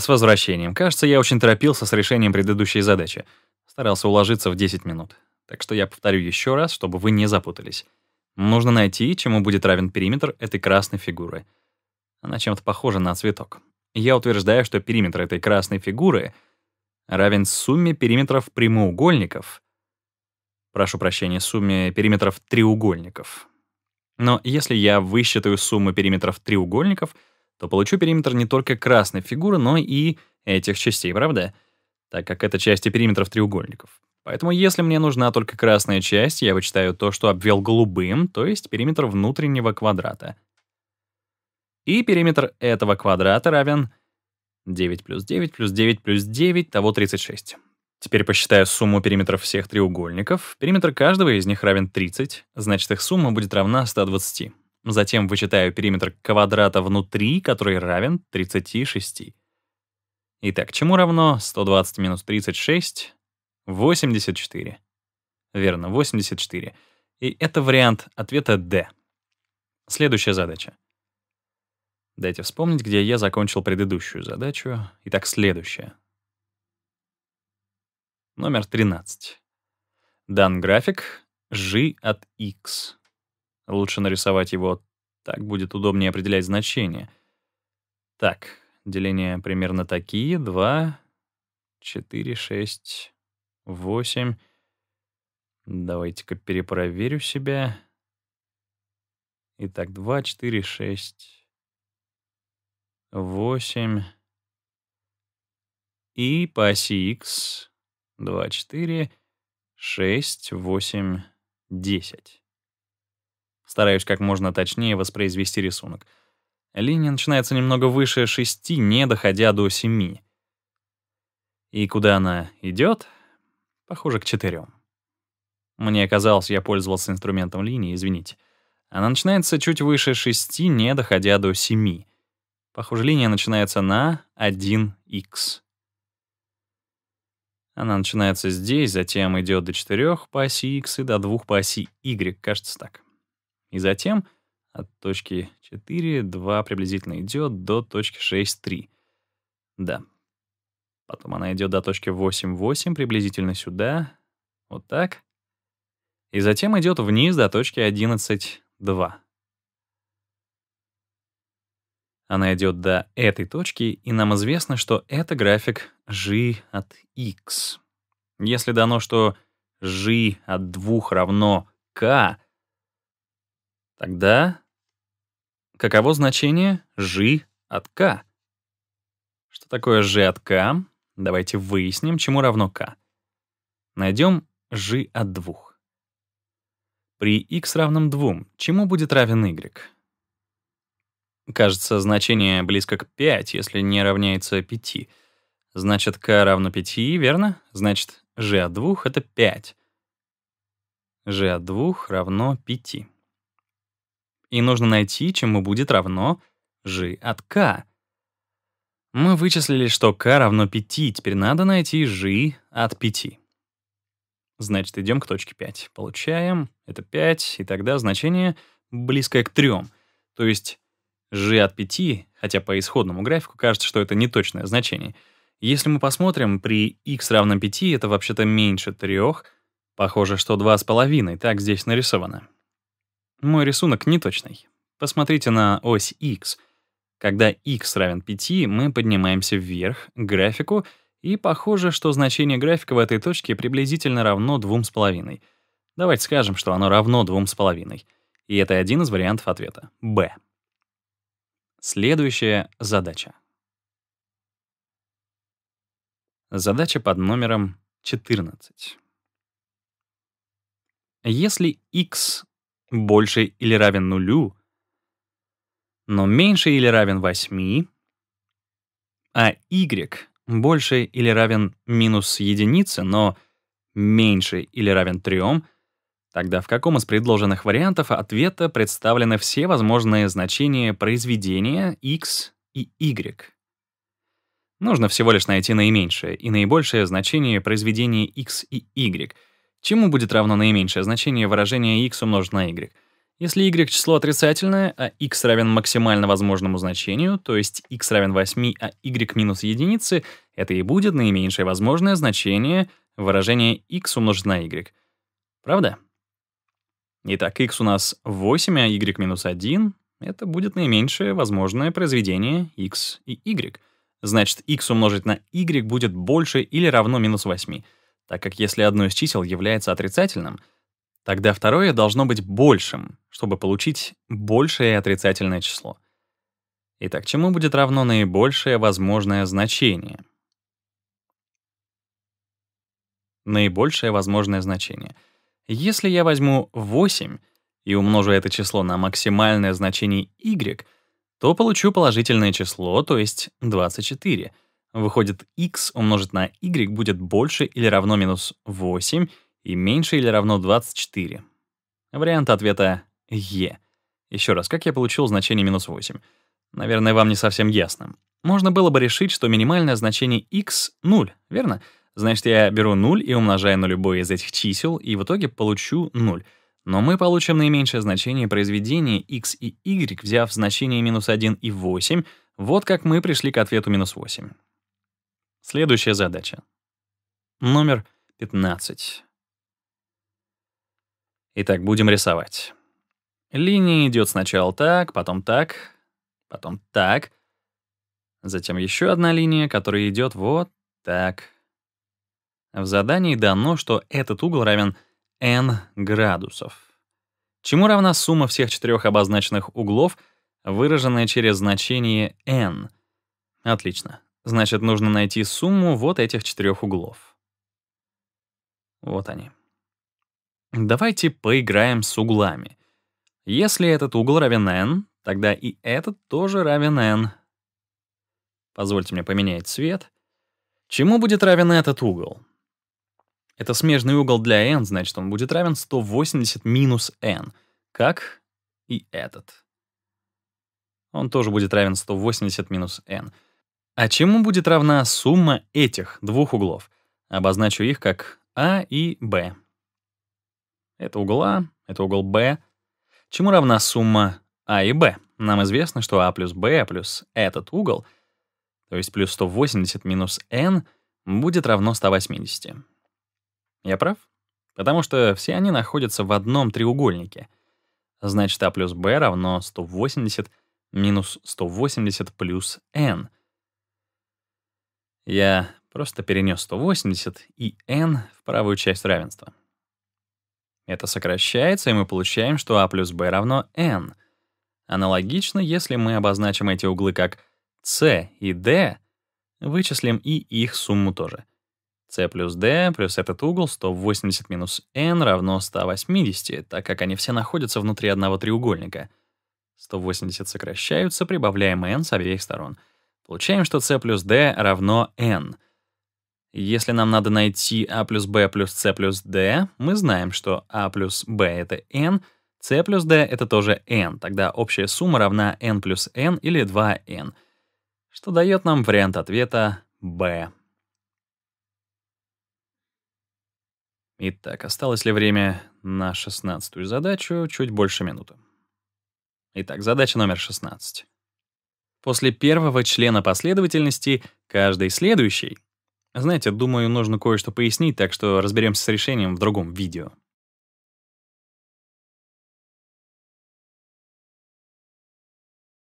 С возвращением. Кажется, я очень торопился с решением предыдущей задачи. Старался уложиться в 10 минут. Так что я повторю еще раз, чтобы вы не запутались. Нужно найти, чему будет равен периметр этой красной фигуры. Она чем-то похожа на цветок. Я утверждаю, что периметр этой красной фигуры равен сумме периметров прямоугольников. Прошу прощения, сумме периметров треугольников. Но если я высчитаю сумму периметров треугольников — то получу периметр не только красной фигуры, но и этих частей, правда? Так как это части периметров треугольников. Поэтому если мне нужна только красная часть, я вычитаю то, что обвел голубым, то есть периметр внутреннего квадрата. И периметр этого квадрата равен 9 плюс 9 плюс 9 плюс 9, того 36. Теперь посчитаю сумму периметров всех треугольников. Периметр каждого из них равен 30, значит их сумма будет равна 120. Затем вычитаю периметр квадрата внутри, который равен 36. Итак, чему равно 120 минус 36? 84. Верно, 84. И это вариант ответа D. Следующая задача. Дайте вспомнить, где я закончил предыдущую задачу. Итак, следующая. Номер 13. Дан график g от x. Лучше нарисовать его, так будет удобнее определять значение. Так, деления примерно такие. 2, 4, 6, 8. Давайте-ка перепроверю себя. Итак, 2, 4, 6, 8. И по оси x 2, 4, 6, 8, 10. Стараюсь как можно точнее воспроизвести рисунок. Линия начинается немного выше шести, не доходя до семи. И куда она идет? Похоже, к четырем. Мне казалось, я пользовался инструментом линии, извините. Она начинается чуть выше шести, не доходя до семи. Похоже, линия начинается на 1х. Она начинается здесь, затем идет до 4 по оси x и до 2 по оси y, кажется так. И затем от точки 4, 2 приблизительно идет до точки 6, 3. Да. Потом она идет до точки 8, 8, приблизительно сюда. Вот так. И затем идет вниз до точки 11, 2. Она идет до этой точки, и нам известно, что это график g от x. Если дано, что g от 2 равно k, Тогда каково значение «жи» от «к»? Что такое «жи» от «к»? Давайте выясним, чему равно «к». Найдем «жи» от двух. При x равном 2 чему будет равен y? Кажется, значение близко к 5, если не равняется 5. Значит, k равно 5, верно? Значит, g от 2 — это 5. g от 2 равно 5 и нужно найти, чему будет равно g от k. Мы вычислили, что k равно 5, теперь надо найти g от 5. Значит, идем к точке 5. Получаем, это 5, и тогда значение близкое к 3. То есть g от 5, хотя по исходному графику кажется, что это неточное значение. Если мы посмотрим, при x равном 5 это вообще-то меньше 3, похоже, что 2,5, так здесь нарисовано. Мой рисунок неточный. Посмотрите на ось x. Когда x равен 5, мы поднимаемся вверх к графику, и похоже, что значение графика в этой точке приблизительно равно 2,5. Давайте скажем, что оно равно 2,5. И это один из вариантов ответа — b. Следующая задача. Задача под номером 14. Если x больше или равен нулю, но меньше или равен 8, а y больше или равен минус единице, но меньше или равен 3, тогда в каком из предложенных вариантов ответа представлены все возможные значения произведения x и y? Нужно всего лишь найти наименьшее и наибольшее значение произведения x и y — чему будет равно наименьшее значение выражения x умножить на y. Если y число отрицательное, а x равен максимально возможному значению, то есть x равен 8, а y минус единицы, это и будет наименьшее возможное значение выражения x умножить на y. Правда? Итак, x у нас 8, а y минус 1 — это будет наименьшее возможное произведение x и y. Значит, x умножить на y будет больше или равно минус 8 так как если одно из чисел является отрицательным, тогда второе должно быть большим, чтобы получить большее отрицательное число. Итак, чему будет равно наибольшее возможное значение? Наибольшее возможное значение. Если я возьму 8 и умножу это число на максимальное значение y, то получу положительное число, то есть 24 — Выходит, x умножить на y будет больше или равно минус 8 и меньше или равно 24. Вариант ответа Е. Еще раз, как я получил значение минус 8? Наверное, вам не совсем ясно. Можно было бы решить, что минимальное значение x — 0, верно? Значит, я беру 0 и умножаю на любое из этих чисел, и в итоге получу 0. Но мы получим наименьшее значение произведения x и y, взяв значение минус 1 и 8. Вот как мы пришли к ответу минус 8. Следующая задача. Номер 15. Итак, будем рисовать. Линия идет сначала так, потом так, потом так. Затем еще одна линия, которая идет вот так. В задании дано, что этот угол равен n градусов, чему равна сумма всех четырех обозначенных углов, выраженная через значение n. Отлично. Значит, нужно найти сумму вот этих четырех углов. Вот они. Давайте поиграем с углами. Если этот угол равен n, тогда и этот тоже равен n. Позвольте мне поменять цвет. Чему будет равен этот угол? Это смежный угол для n, значит, он будет равен 180 минус n, как и этот. Он тоже будет равен 180 минус n. А чему будет равна сумма этих двух углов? Обозначу их как А и Б. Это угол А, это угол Б. Чему равна сумма А и Б? Нам известно, что А плюс Б а плюс этот угол, то есть плюс 180 минус n, будет равно 180. Я прав? Потому что все они находятся в одном треугольнике. Значит, А плюс Б равно 180 минус 180 плюс n — я просто перенес 180 и n в правую часть равенства. Это сокращается, и мы получаем, что a а плюс b равно n. Аналогично, если мы обозначим эти углы как c и d, вычислим и их сумму тоже. c плюс d плюс этот угол 180 минус n равно 180, так как они все находятся внутри одного треугольника. 180 сокращаются, прибавляем n с обеих сторон — Получаем, что c плюс d равно n. Если нам надо найти a а плюс b плюс c плюс d, мы знаем, что a а плюс b — это n, c плюс d — это тоже n, тогда общая сумма равна n плюс n или 2n, что дает нам вариант ответа b. Итак, осталось ли время на шестнадцатую задачу? Чуть больше минуты. Итак, задача номер 16. После первого члена последовательности каждый следующий. Знаете, думаю, нужно кое-что пояснить, так что разберемся с решением в другом видео.